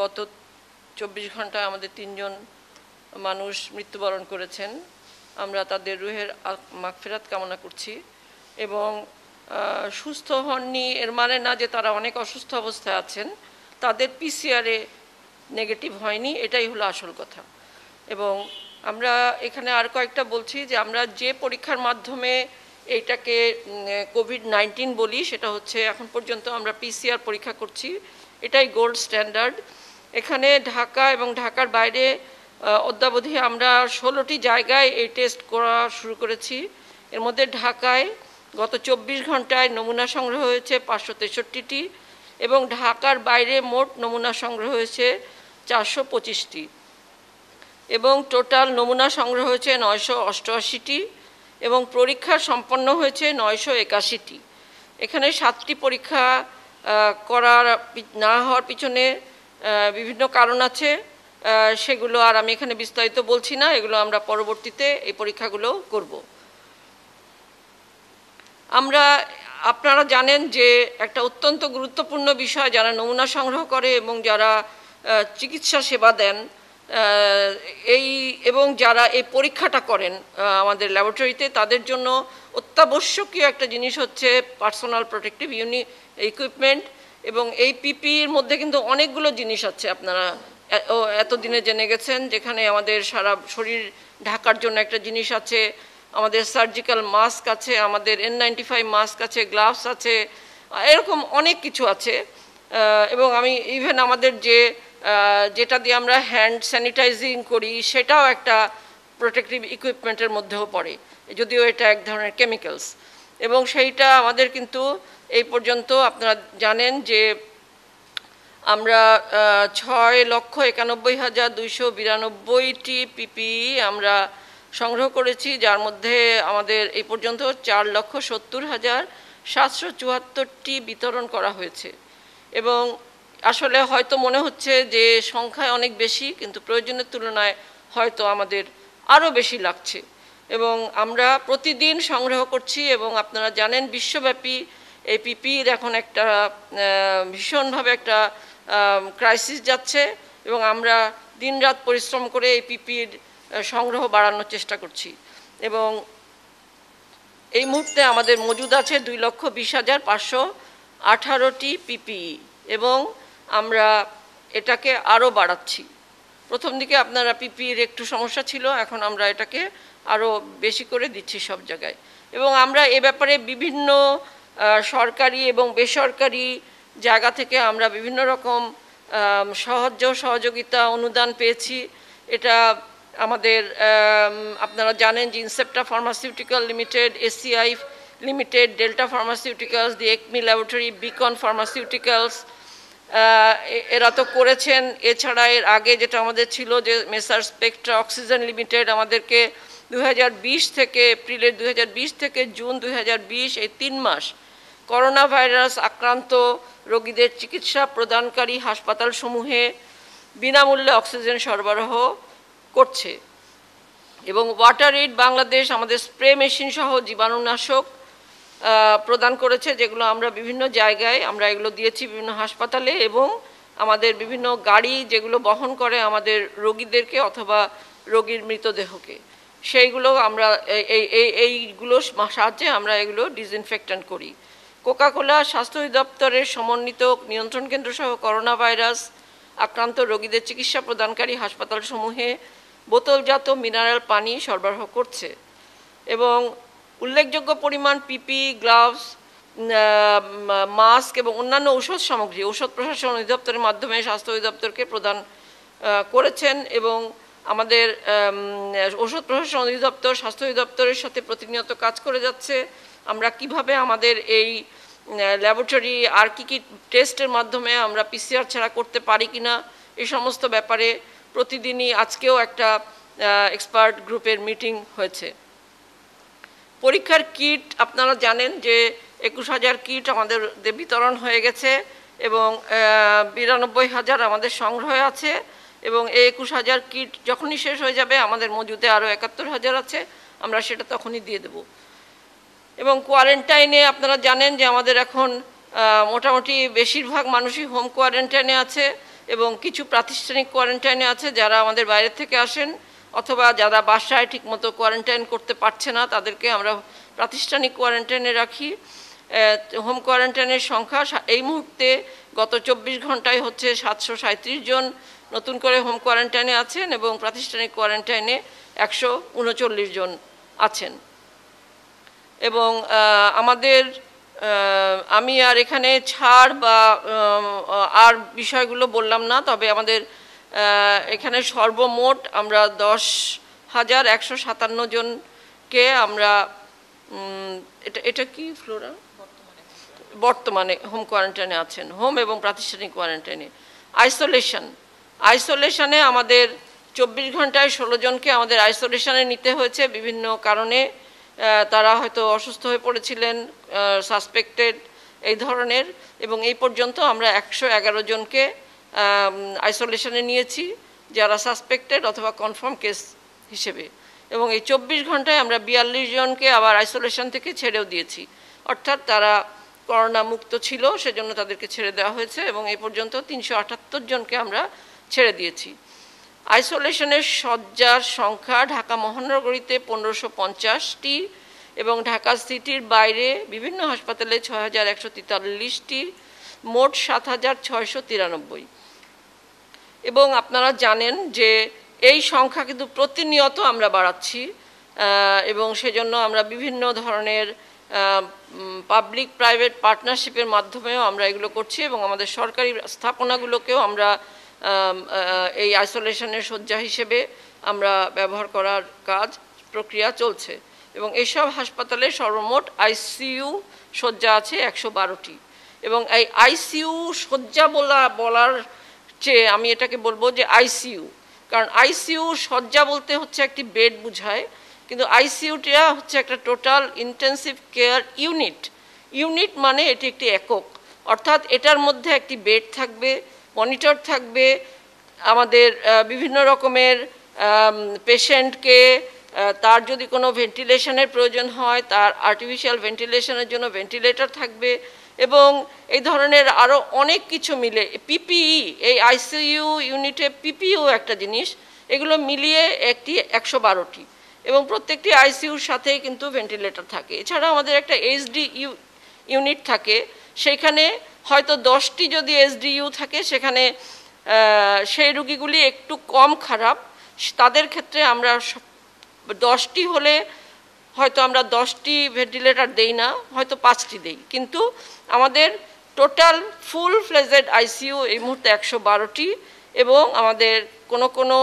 গত চব্বিশ ঘন্টায় আমাদের তিনজন মানুষ মৃত্যুবরণ করেছেন আমরা তাদের রুহের মাগফেরাত কামনা করছি এবং সুস্থ হননি এর মানে না যে তারা অনেক অসুস্থ অবস্থায় আছেন তাদের পিসিআরে নেগেটিভ হয়নি এটাই হলো আসল কথা এবং আমরা এখানে আর কয়েকটা বলছি যে আমরা যে পরীক্ষার মাধ্যমে এইটাকে কোভিড নাইন্টিন বলি সেটা হচ্ছে এখন পর্যন্ত আমরা পিসিআর পরীক্ষা করছি এটাই গোল্ড স্ট্যান্ডার্ড এখানে ঢাকা এবং ঢাকার বাইরে অদ্যাবধি আমরা ষোলোটি জায়গায় এই টেস্ট করা শুরু করেছি এর মধ্যে ঢাকায় গত চব্বিশ ঘন্টায় নমুনা সংগ্রহ হয়েছে পাঁচশো তেষট্টিটি এবং ঢাকার বাইরে মোট নমুনা সংগ্রহ হয়েছে চারশো পঁচিশটি এবং টোটাল নমুনা সংগ্রহ হয়েছে নয়শো অষ্টআশিটি এবং পরীক্ষা সম্পন্ন হয়েছে নয়শো একাশিটি এখানে সাতটি পরীক্ষা করার না হওয়ার পিছনে বিভিন্ন কারণ আছে সেগুলো আর আমি এখানে বিস্তারিত বলছি না এগুলো আমরা পরবর্তীতে এই পরীক্ষাগুলো করব আমরা আপনারা জানেন যে একটা অত্যন্ত গুরুত্বপূর্ণ বিষয় যারা নমুনা সংগ্রহ করে এবং যারা চিকিৎসা সেবা দেন এই এবং যারা এই পরীক্ষাটা করেন আমাদের ল্যাবরেটরিতে তাদের জন্য অত্যাবশ্যকীয় একটা জিনিস হচ্ছে পার্সোনাল প্রোটেক্টিভ ইউনি ইকুইপমেন্ট এবং এই পিপির মধ্যে কিন্তু অনেকগুলো জিনিস আছে আপনারা এতদিনে জেনে গেছেন যেখানে আমাদের সারা শরীর ঢাকার জন্য একটা জিনিস আছে আমাদের সার্জিক্যাল মাস্ক আছে আমাদের এন নাইনটি ফাইভ মাস্ক আছে গ্লাভস আছে এরকম অনেক কিছু আছে এবং আমি ইভেন আমাদের যে যেটা দিয়ে আমরা হ্যান্ড স্যানিটাইজিং করি সেটাও একটা প্রোটেক্টিভ ইকুইপমেন্টের মধ্যেও পড়ে যদিও এটা এক ধরনের কেমিক্যালস এবং সেইটা আমাদের কিন্তু এই পর্যন্ত আপনারা জানেন যে আমরা ছয় লক্ষ একানব্বই হাজার দুইশো বিরানব্বইটি পিপি আমরা সংগ্রহ করেছি যার মধ্যে আমাদের এই পর্যন্ত চার লক্ষ সত্তর হাজার সাতশো চুয়াত্তরটি বিতরণ করা হয়েছে এবং আসলে হয়তো মনে হচ্ছে যে সংখ্যায় অনেক বেশি কিন্তু প্রয়োজনের তুলনায় হয়তো আমাদের আরও বেশি লাগছে এবং আমরা প্রতিদিন সংগ্রহ করছি এবং আপনারা জানেন বিশ্বব্যাপী এই পিপির এখন একটা ভীষণভাবে একটা ক্রাইসিস যাচ্ছে এবং আমরা দিনরাত পরিশ্রম করে এই পিপির সংগ্রহ বাড়ানোর চেষ্টা করছি এবং এই মুহূর্তে আমাদের মজুদ আছে দুই লক্ষ বিশ হাজার পাঁচশো আঠারোটি পিপিই e এবং আমরা এটাকে আরও বাড়াচ্ছি প্রথম দিকে আপনারা পিপির e একটু সমস্যা ছিল এখন আমরা এটাকে আরও বেশি করে দিচ্ছি সব জায়গায় এবং আমরা এ ব্যাপারে বিভিন্ন সরকারি এবং বেসরকারি জায়গা থেকে আমরা বিভিন্ন রকম সাহায্য সহযোগিতা অনুদান পেয়েছি এটা আমাদের আপনারা জানেন যে Incepta pharmaceutical limited ACI limited Delta pharmaceuticals the Acme laboratory Beacon pharmaceuticals এরা তো করেছেন এছাড়া এর আগে যেটা আমাদের ছিল যে মেসার স্পেকট্রা অক্সিজেন লিমিটেড আমাদেরকে দু থেকে এপ্রিলের দু থেকে জুন দু এই তিন মাস করোনা ভাইরাস আক্রান্ত রোগীদের চিকিৎসা প্রদানকারী হাসপাতালসমূহে বিনামূল্যে অক্সিজেন সরবরাহ করছে এবং ওয়াটার এইড বাংলাদেশ আমাদের স্প্রে মেশিন সহ জীবাণুনাশক প্রদান করেছে যেগুলো আমরা বিভিন্ন জায়গায় আমরা এগুলো দিয়েছি বিভিন্ন হাসপাতালে এবং আমাদের বিভিন্ন গাড়ি যেগুলো বহন করে আমাদের রোগীদেরকে অথবা রোগীর মৃতদেহকে সেইগুলো আমরা এই এইগুলো সাহায্যে আমরা এগুলো ডিসইনফেক্টেন্ট করি কোকাকোলা স্বাস্থ্য অধিদপ্তরের সমন্বিত নিয়ন্ত্রণ কেন্দ্র সহ করোনা ভাইরাস আক্রান্ত রোগীদের চিকিৎসা প্রদানকারী হাসপাতালসমূহে বোতলজাত মিনারেল পানি সরবরাহ করছে এবং উল্লেখযোগ্য পরিমাণ পিপি গ্লাভস মাস্ক এবং অন্যান্য ঔষধ সামগ্রী ঔষধ প্রশাসন অধিদপ্তরের মাধ্যমে স্বাস্থ্য অধিদপ্তরকে প্রদান করেছেন এবং আমাদের ঔষধ প্রশাসন অধিদপ্তর স্বাস্থ্য অধিদপ্তরের সাথে প্রতিনিয়ত কাজ করে যাচ্ছে আমরা কিভাবে আমাদের এই ল্যাবরেটরি আর কি কি টেস্টের মাধ্যমে আমরা পিসিআর ছাড়া করতে পারি কি না এই সমস্ত ব্যাপারে প্রতিদিনই আজকেও একটা এক্সপার্ট গ্রুপের মিটিং হয়েছে পরীক্ষার কিট আপনারা জানেন যে একুশ হাজার কিট আমাদের বিতরণ হয়ে গেছে এবং বিরানব্বই হাজার আমাদের সংগ্রহ আছে এবং এই একুশ হাজার কিট যখনই শেষ হয়ে যাবে আমাদের মজুতে আরও একাত্তর হাজার আছে আমরা সেটা তখনই দিয়ে দেবো এবং কোয়ারেন্টাইনে আপনারা জানেন যে আমাদের এখন মোটামুটি বেশিরভাগ মানুষই হোম কোয়ারেন্টাইনে আছে এবং কিছু প্রাতিষ্ঠানিক কোয়ারেন্টাইনে আছে যারা আমাদের বাইরে থেকে আসেন অথবা যারা বাসায় ঠিকমতো কোয়ারেন্টাইন করতে পারছে না তাদেরকে আমরা প্রাতিষ্ঠানিক কোয়ারেন্টাইনে রাখি হোম কোয়ারেন্টাইনের সংখ্যা এই মুহূর্তে গত চব্বিশ ঘন্টায় হচ্ছে সাতশো জন নতুন করে হোম কোয়ারেন্টাইনে আছেন এবং প্রাতিষ্ঠানিক কোয়ারেন্টাইনে একশো জন আছেন এবং আমাদের আমি আর এখানে ছাড় বা আর বিষয়গুলো বললাম না তবে আমাদের এখানে সর্বমোট আমরা দশ হাজার একশো সাতান্ন জনকে আমরা এটা এটা কি ফ্লোরা বর্তমানে হোম কোয়ারেন্টাইনে আছেন হোম এবং প্রাতিষ্ঠানিক কোয়ারেন্টাইনে আইসোলেশন আইসোলেশনে আমাদের চব্বিশ ঘন্টায় ষোলো জনকে আমাদের আইসোলেশনে নিতে হয়েছে বিভিন্ন কারণে তারা হয়তো অসুস্থ হয়ে পড়েছিলেন সাসপেক্টেড এই ধরনের এবং এই পর্যন্ত আমরা একশো এগারো জনকে আইসোলেশনে নিয়েছি যারা সাসপেক্টেড অথবা কনফার্ম কেস হিসেবে এবং এই চব্বিশ ঘন্টায় আমরা বিয়াল্লিশ জনকে আবার আইসোলেশন থেকে ছেড়েও দিয়েছি অর্থাৎ তারা করোনা মুক্ত ছিল সেজন্য তাদেরকে ছেড়ে দেওয়া হয়েছে এবং এই পর্যন্ত তিনশো আটাত্তর জনকে আমরা ছেড়ে দিয়েছি আইসোলেশনের শয্যার সংখ্যা ঢাকা মহানগরীতে পনেরোশো পঞ্চাশটি এবং ঢাকা সিটির বাইরে বিভিন্ন হাসপাতালে ছয় হাজার একশো তেতাল্লিশটি মোট সাত হাজার ছয়শো তিরানব্বই এবং আপনারা জানেন যে এই সংখ্যা কিন্তু প্রতিনিয়ত আমরা বাড়াচ্ছি এবং সেজন্য আমরা বিভিন্ন ধরনের পাবলিক প্রাইভেট পার্টনারশিপের মাধ্যমেও আমরা এগুলো করছি এবং আমাদের সরকারি স্থাপনাগুলোকেও আমরা এই আইসোলেশনের শয্যা হিসেবে আমরা ব্যবহার করার কাজ প্রক্রিয়া চলছে এবং এসব হাসপাতালে সর্বমোট আইসিইউ শয্যা আছে একশো বারোটি এবং এই আইসিইউ শয্যা বলা বলার চেয়ে আমি এটাকে বলবো যে আইসিইউ কারণ আইসিইউ শয্যা বলতে হচ্ছে একটি বেড বুঝায় কিন্তু আইসিইউটা হচ্ছে একটা total intensive care unit unit মানে এটি একটি একক অর্থাৎ এটার মধ্যে একটি বেড থাকবে মনিটর থাকবে আমাদের বিভিন্ন রকমের পেশেন্টকে তার যদি কোনো ভেন্টিলেশনের প্রয়োজন হয় তার আর্টিফিশিয়াল ভেন্টিলেশনের জন্য ভেন্টিলেটর থাকবে এবং এই ধরনের আরও অনেক কিছু মিলে পিপিই এই আইসিইউ ইউনিটে পিপিইউ একটা জিনিস এগুলো মিলিয়ে একটি একশো বারোটি এবং প্রত্যেকটি আইসিইউর সাথে কিন্তু ভেন্টিলেটর থাকে এছাড়া আমাদের একটা এইচডি ইউনিট থাকে সেইখানে হয়তো দশটি যদি এসডিইউ থাকে সেখানে সেই রুগীগুলি একটু কম খারাপ তাদের ক্ষেত্রে আমরা দশটি হলে হয়তো আমরা দশটি ভেন্টিলেটার দেই না হয়তো পাঁচটি দেই কিন্তু আমাদের টোটাল ফুল ফ্লেজেড আইসিইউ এই মুহূর্তে একশো বারোটি এবং আমাদের কোনো কোনো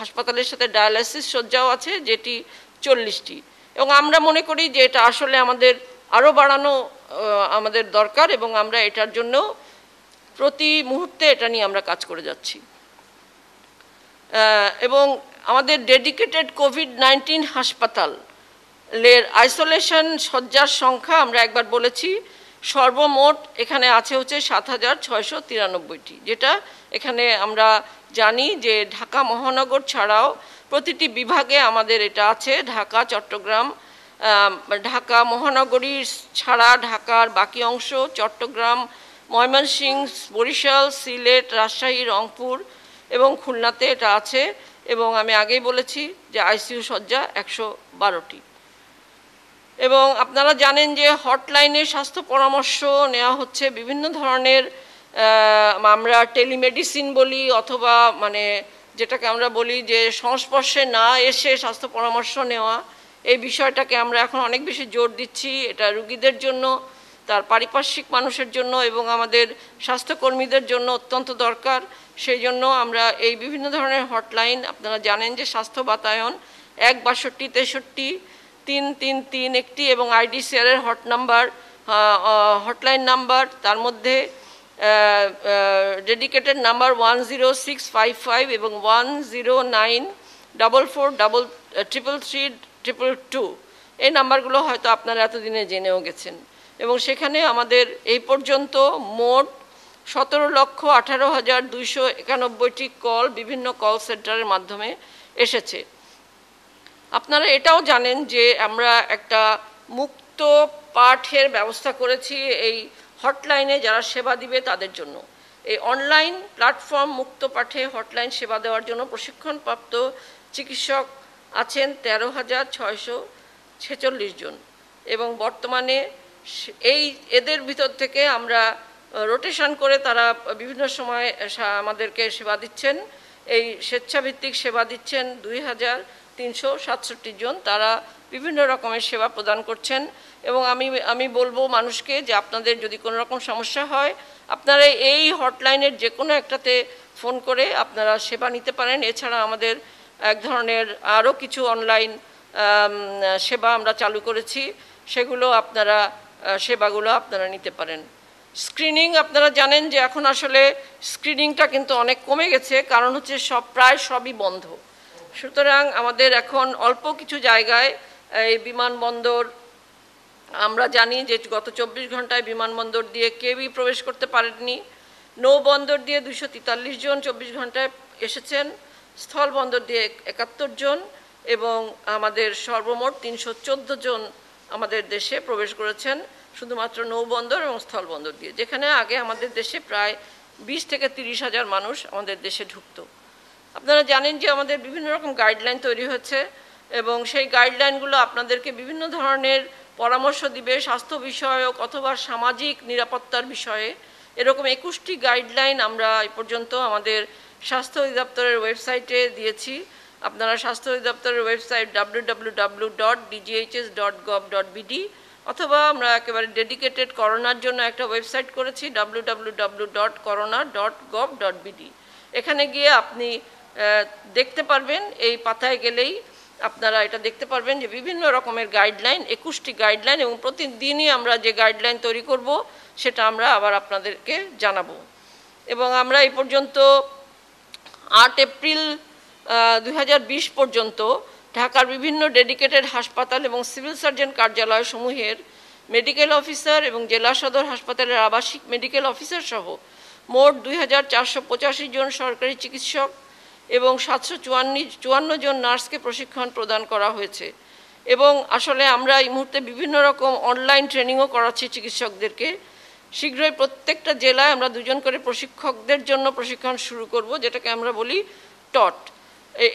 হাসপাতালের সাথে ডায়ালাইসিস শয্যাও আছে যেটি চল্লিশটি এবং আমরা মনে করি যে এটা আসলে আমাদের আরও বাড়ানো আমাদের দরকার এবং আমরা এটার জন্য প্রতি মুহূর্তে এটা নিয়ে আমরা কাজ করে যাচ্ছি এবং আমাদের ডেডিকেটেড কোভিড নাইন্টিন হাসপাতাল লের আইসোলেশন শয্যার সংখ্যা আমরা একবার বলেছি সর্বমোট এখানে আছে হচ্ছে সাত হাজার ছয়শো তিরানব্বইটি যেটা এখানে আমরা জানি যে ঢাকা মহানগর ছাড়াও প্রতিটি বিভাগে আমাদের এটা আছে ঢাকা চট্টগ্রাম ঢাকা মহানগরীর ছাড়া ঢাকার বাকি অংশ চট্টগ্রাম ময়মনসিংহ বরিশাল সিলেট রাজশাহী রংপুর এবং খুলনাতে এটা আছে এবং আমি আগেই বলেছি যে আইসিইউ শয্যা একশো বারোটি এবং আপনারা জানেন যে হটলাইনে স্বাস্থ্য পরামর্শ নেওয়া হচ্ছে বিভিন্ন ধরনের আমরা টেলিমেডিসিন বলি অথবা মানে যেটাকে আমরা বলি যে সংস্পর্শে না এসে স্বাস্থ্য পরামর্শ নেওয়া এই বিষয়টাকে আমরা এখন অনেক বেশি জোর দিচ্ছি এটা রুগীদের জন্য তার পারিপার্শ্বিক মানুষের জন্য এবং আমাদের স্বাস্থ্যকর্মীদের জন্য অত্যন্ত দরকার সেই জন্য আমরা এই বিভিন্ন ধরনের হটলাইন আপনারা জানেন যে স্বাস্থ্য বাতায়ন এক বাষট্টি তেষট্টি তিন তিন তিন একটি এবং আইডিসিআরের হট নাম্বার হটলাইন নাম্বার তার মধ্যে dedicated number one zero six five five এবং one zero nine double four double triple three triple two এই নাম্বারগুলো হয়তো আপনারা এতদিনে জেনেও গেছেন এবং সেখানে আমাদের এই পর্যন্ত মোট সতেরো লক্ষ আঠারো হাজার দুইশো একানব্বইটি কল বিভিন্ন কল সেন্টারের মাধ্যমে এসেছে আপনারা এটাও জানেন যে আমরা একটা মুক্ত পাঠের ব্যবস্থা করেছি এই হটলাইনে যারা সেবা দিবে তাদের জন্য এই অনলাইন প্ল্যাটফর্ম মুক্ত পাঠে হটলাইন সেবা দেওয়ার জন্য প্রশিক্ষণপ্রাপ্ত চিকিৎসক আছেন তেরো হাজার ছয়শো ছেচল্লিশ জন এবং বর্তমানে এই এদের ভিতর থেকে আমরা রোটেশন করে তারা বিভিন্ন সময় আমাদেরকে সেবা দিচ্ছেন এই স্বেচ্ছাভিত্তিক সেবা দিচ্ছেন দুই হাজার তিনশো সাতষট্টি জন তারা বিভিন্ন রকমের সেবা প্রদান করছেন এবং আমি আমি বলবো মানুষকে যে আপনাদের যদি কোনো রকম সমস্যা হয় আপনারা এই হটলাইনের যে কোনো একটাতে ফোন করে আপনারা সেবা নিতে পারেন এছাড়া আমাদের এক ধরনের আরও কিছু অনলাইন সেবা আমরা চালু করেছি সেগুলো আপনারা সেবাগুলো আপনারা নিতে পারেন স্ক্রিনিং আপনারা জানেন যে এখন আসলে স্ক্রিনিংটা কিন্তু অনেক কমে গেছে কারণ হচ্ছে সব প্রায় সবই বন্ধ সুতরাং আমাদের এখন অল্প কিছু জায়গায় এই বিমানবন্দর আমরা জানি যে গত চব্বিশ ঘন্টায় বিমানবন্দর দিয়ে কেউই প্রবেশ করতে পারেননি নৌবন্দর দিয়ে দুশো জন চব্বিশ ঘন্টায় এসেছেন স্থলবন্দর দিয়ে একাত্তর জন এবং আমাদের সর্বমোট তিনশো জন আমাদের দেশে প্রবেশ করেছেন শুধুমাত্র নৌবন্দর এবং স্থলবন্দর দিয়ে যেখানে আগে আমাদের দেশে প্রায় বিশ থেকে তিরিশ হাজার মানুষ আমাদের দেশে ঢুকত আপনারা জানেন যে আমাদের বিভিন্ন রকম গাইডলাইন তৈরি হচ্ছে এবং সেই গাইডলাইনগুলো আপনাদেরকে বিভিন্ন ধরনের পরামর্শ দিবে স্বাস্থ্য বিষয়ক অথবা সামাজিক নিরাপত্তার বিষয়ে এরকম একুশটি গাইডলাইন আমরা এ পর্যন্ত আমাদের স্বাস্থ্য অধিদপ্তরের ওয়েবসাইটে দিয়েছি আপনারা স্বাস্থ্য অধিদপ্তরের ওয়েবসাইট www.dghs.gov.bd অথবা আমরা একেবারে ডেডিকেটেড করোনার জন্য একটা ওয়েবসাইট করেছি www.corona.gov.bd এখানে গিয়ে আপনি দেখতে পারবেন এই পাতায় গেলেই আপনারা এটা দেখতে পারবেন যে বিভিন্ন রকমের গাইডলাইন একুশটি গাইডলাইন এবং প্রতিদিনই আমরা যে গাইডলাইন তৈরি করব সেটা আমরা আবার আপনাদেরকে জানাবো এবং আমরা এই পর্যন্ত আট এপ্রিল দুই পর্যন্ত ঢাকার বিভিন্ন ডেডিকেটেড হাসপাতাল এবং সিভিল সার্জন কার্যালয় সমূহের মেডিকেল অফিসার এবং জেলা সদর হাসপাতালের আবাসিক মেডিকেল অফিসার সহ মোট দুই জন সরকারি চিকিৎসক এবং সাতশো চুয়ান্নি চুয়ান্ন জন নার্সকে প্রশিক্ষণ প্রদান করা হয়েছে এবং আসলে আমরা এই মুহূর্তে বিভিন্ন রকম অনলাইন ট্রেনিংও করাচ্ছি চিকিৎসকদেরকে শীঘ্রই প্রত্যেকটা জেলায় আমরা দুজন করে প্রশিক্ষকদের জন্য প্রশিক্ষণ শুরু করব যেটাকে আমরা বলি টট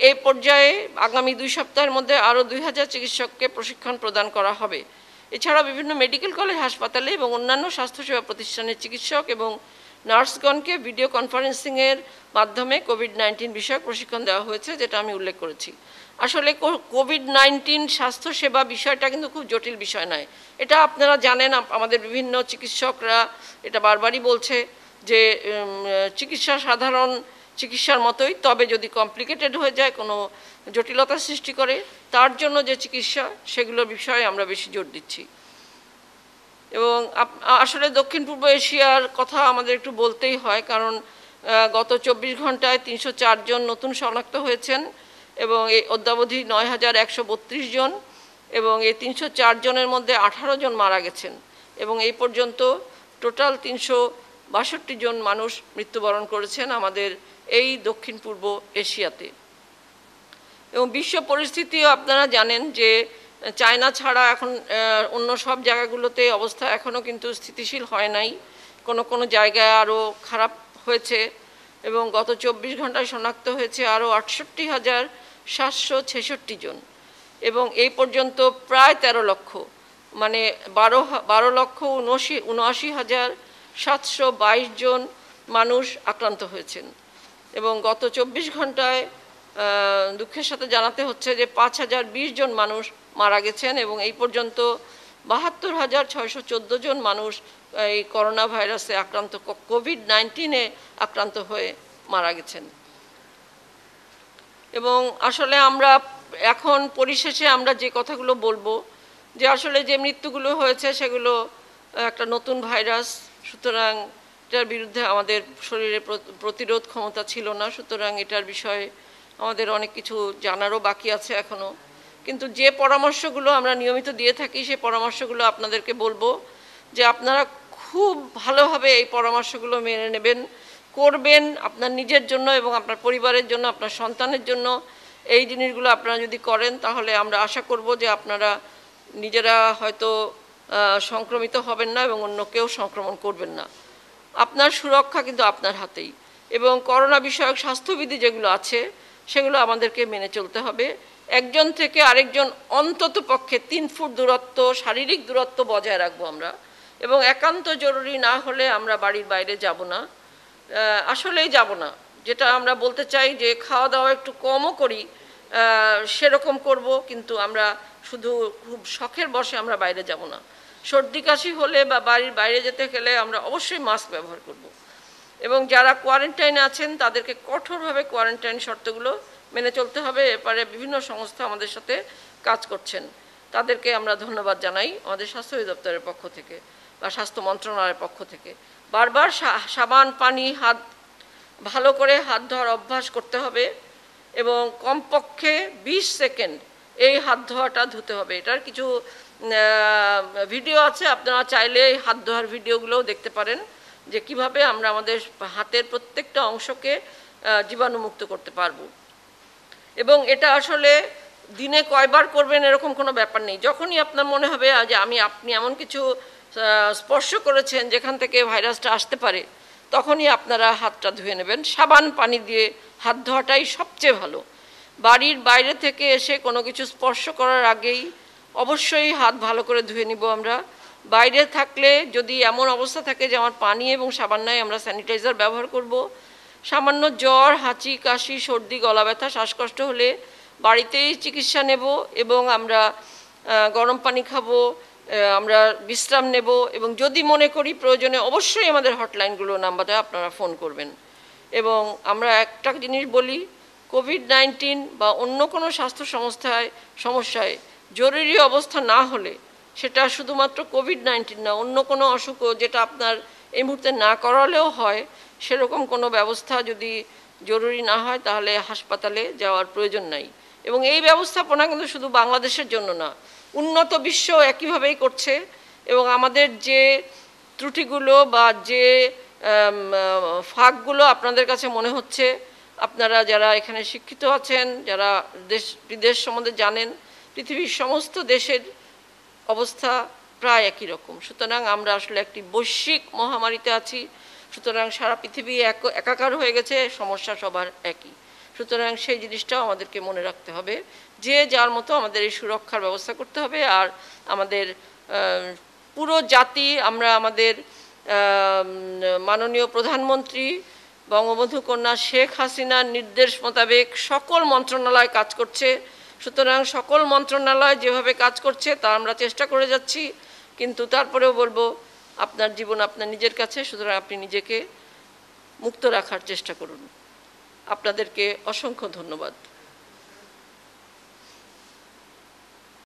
এই পর্যায়ে আগামী দুই সপ্তাহের মধ্যে আরও দুই হাজার চিকিৎসককে প্রশিক্ষণ প্রদান করা হবে এছাড়া বিভিন্ন মেডিকেল কলেজ হাসপাতালে এবং অন্যান্য স্বাস্থ্যসেবা প্রতিষ্ঠানের চিকিৎসক এবং নার্সগণকে ভিডিও কনফারেন্সিংয়ের মাধ্যমে কোভিড নাইন্টিন বিষয়ক প্রশিক্ষণ দেওয়া হয়েছে যেটা আমি উল্লেখ করেছি আসলে কোভিড নাইন্টিন স্বাস্থ্যসেবা বিষয়টা কিন্তু খুব জটিল বিষয় নয় এটা আপনারা জানেন আমাদের বিভিন্ন চিকিৎসকরা এটা বারবারই বলছে যে চিকিৎসা সাধারণ চিকিৎসার মতোই তবে যদি কমপ্লিকেটেড হয়ে যায় কোনো জটিলতা সৃষ্টি করে তার জন্য যে চিকিৎসা সেগুলোর বিষয়ে আমরা বেশি জোর দিচ্ছি এবং আসলে দক্ষিণ পূর্ব এশিয়ার কথা আমাদের একটু বলতেই হয় কারণ গত চব্বিশ ঘন্টায় তিনশো জন নতুন শনাক্ত হয়েছেন এবং এই অদ্যাবধি নয় হাজার একশো বত্রিশ জন এবং এই তিনশো জনের মধ্যে আঠারো জন মারা গেছেন এবং এই পর্যন্ত টোটাল তিনশো বাষট্টি জন মানুষ মৃত্যুবরণ করেছেন আমাদের এই দক্ষিণ পূর্ব এশিয়াতে এবং বিশ্ব পরিস্থিতিও আপনারা জানেন যে চায়না ছাড়া এখন অন্য সব জায়গাগুলোতে অবস্থা এখনও কিন্তু স্থিতিশীল হয় নাই কোনো কোনো জায়গায় আরও খারাপ হয়েছে এবং গত চব্বিশ ঘন্টায় শনাক্ত হয়েছে আরও আটষট্টি হাজার সাতশো ছেষট্টি জন এবং এই পর্যন্ত প্রায় ১৩ লক্ষ মানে বারো বারো লক্ষ উনআশি উনআশি হাজার সাতশো বাইশ জন মানুষ আক্রান্ত হয়েছেন এবং গত চব্বিশ ঘন্টায় দুঃখের সাথে জানাতে হচ্ছে যে পাঁচ হাজার বিশ জন মানুষ মারা গেছেন এবং এই পর্যন্ত বাহাত্তর হাজার ছয়শো চোদ্দো জন মানুষ এই করোনা ভাইরাসে আক্রান্ত কোভিড নাইন্টিনে আক্রান্ত হয়ে মারা গেছেন এবং আসলে আমরা এখন পরিশেষে আমরা যে কথাগুলো বলবো যে আসলে যে মৃত্যুগুলো হয়েছে সেগুলো একটা নতুন ভাইরাস সুতরাং এটার বিরুদ্ধে আমাদের শরীরে প্রতিরোধ ক্ষমতা ছিল না সুতরাং এটার বিষয়ে আমাদের অনেক কিছু জানারও বাকি আছে এখনও কিন্তু যে পরামর্শগুলো আমরা নিয়মিত দিয়ে থাকি সেই পরামর্শগুলো আপনাদেরকে বলবো যে আপনারা খুব ভালোভাবে এই পরামর্শগুলো মেনে নেবেন করবেন আপনার নিজের জন্য এবং আপনার পরিবারের জন্য আপনার সন্তানের জন্য এই জিনিসগুলো আপনারা যদি করেন তাহলে আমরা আশা করব যে আপনারা নিজেরা হয়তো সংক্রমিত হবেন না এবং অন্য কেউ সংক্রমণ করবেন না আপনার সুরক্ষা কিন্তু আপনার হাতেই এবং করোনা বিষয়ক স্বাস্থ্যবিধি যেগুলো আছে সেগুলো আমাদেরকে মেনে চলতে হবে একজন থেকে আরেকজন অন্তত পক্ষে তিন ফুট দূরত্ব শারীরিক দূরত্ব বজায় রাখবো আমরা এবং একান্ত জরুরি না হলে আমরা বাড়ির বাইরে যাব না আসলেই যাব না যেটা আমরা বলতে চাই যে খাওয়া দাওয়া একটু কমও করি সেরকম করব কিন্তু আমরা শুধু খুব শখের বসে আমরা বাইরে যাব না সর্দি কাশি হলে বা বাড়ির বাইরে যেতে গেলে আমরা অবশ্যই মাস্ক ব্যবহার করব এবং যারা কোয়ারেন্টাইনে আছেন তাদেরকে কঠোরভাবে কোয়ারেন্টাইন শর্তগুলো মেনে চলতে হবে এপারে বিভিন্ন সংস্থা আমাদের সাথে কাজ করছেন তাদেরকে আমরা ধন্যবাদ জানাই আমাদের স্বাস্থ্য অধিদপ্তরের পক্ষ থেকে বা স্বাস্থ্য মন্ত্রণালয়ের পক্ষ থেকে বারবার সাবান পানি হাত ভালো করে হাত ধোয়ার অভ্যাস করতে হবে এবং কমপক্ষে ২০ সেকেন্ড এই হাত ধোয়াটা ধুতে হবে এটার কিছু ভিডিও আছে আপনারা চাইলে এই হাত ধোয়ার ভিডিওগুলোও দেখতে পারেন যে কিভাবে আমরা আমাদের হাতের প্রত্যেকটা অংশকে জীবাণুমুক্ত করতে পারবো এবং এটা আসলে দিনে কয়বার করবেন এরকম কোনো ব্যাপার নেই যখনই আপনার মনে হবে যে আমি আপনি এমন কিছু স্পর্শ করেছেন যেখান থেকে ভাইরাসটা আসতে পারে তখনই আপনারা হাতটা ধুয়ে নেবেন সাবান পানি দিয়ে হাত ধোয়াটাই সবচেয়ে ভালো বাড়ির বাইরে থেকে এসে কোনো কিছু স্পর্শ করার আগেই অবশ্যই হাত ভালো করে ধুয়ে নিব আমরা বাইরে থাকলে যদি এমন অবস্থা থাকে যে আমার পানি এবং সাবান নাই আমরা স্যানিটাইজার ব্যবহার করব সামান্য জ্বর হাঁচি কাশি সর্দি গলা ব্যথা শ্বাসকষ্ট হলে বাড়িতেই চিকিৎসা নেব এবং আমরা গরম পানি খাবো আমরা বিশ্রাম নেব এবং যদি মনে করি প্রয়োজনে অবশ্যই আমাদের হটলাইনগুলো নাম্বারে আপনারা ফোন করবেন এবং আমরা একটা জিনিস বলি কোভিড নাইন্টিন বা অন্য কোনো স্বাস্থ্য সংস্থায় সমস্যায় জরুরি অবস্থা না হলে সেটা শুধুমাত্র কোভিড নাইন্টিন না অন্য কোনো অসুখও যেটা আপনার এই মুহূর্তে না করালেও হয় সেরকম কোনো ব্যবস্থা যদি জরুরি না হয় তাহলে হাসপাতালে যাওয়ার প্রয়োজন নাই এবং এই ব্যবস্থাপনা কিন্তু শুধু বাংলাদেশের জন্য না উন্নত বিশ্ব একইভাবেই করছে এবং আমাদের যে ত্রুটিগুলো বা যে ফাঁকগুলো আপনাদের কাছে মনে হচ্ছে আপনারা যারা এখানে শিক্ষিত আছেন যারা দেশ বিদেশ সম্বন্ধে জানেন পৃথিবীর সমস্ত দেশের অবস্থা প্রায় একই রকম সুতরাং আমরা আসলে একটি বৈশ্বিক মহামারীতে আছি সুতরাং সারা পৃথিবী এক একাকার হয়ে গেছে সমস্যা সবার একই সুতরাং সেই জিনিসটাও আমাদেরকে মনে রাখতে হবে যে যার মতো আমাদের এই সুরক্ষার ব্যবস্থা করতে হবে আর আমাদের পুরো জাতি আমরা আমাদের মাননীয় প্রধানমন্ত্রী বঙ্গবন্ধু কন্যা শেখ হাসিনার নির্দেশ মোতাবেক সকল মন্ত্রণালয় কাজ করছে সুতরাং সকল মন্ত্রণালয় যেভাবে কাজ করছে তা আমরা চেষ্টা করে যাচ্ছি কিন্তু তারপরেও বলবো আপনার জীবন আপনার নিজের কাছে সুতরাং আপনি নিজেকে মুক্ত রাখার চেষ্টা করুন আপনাদেরকে অসংখ্য ধন্যবাদ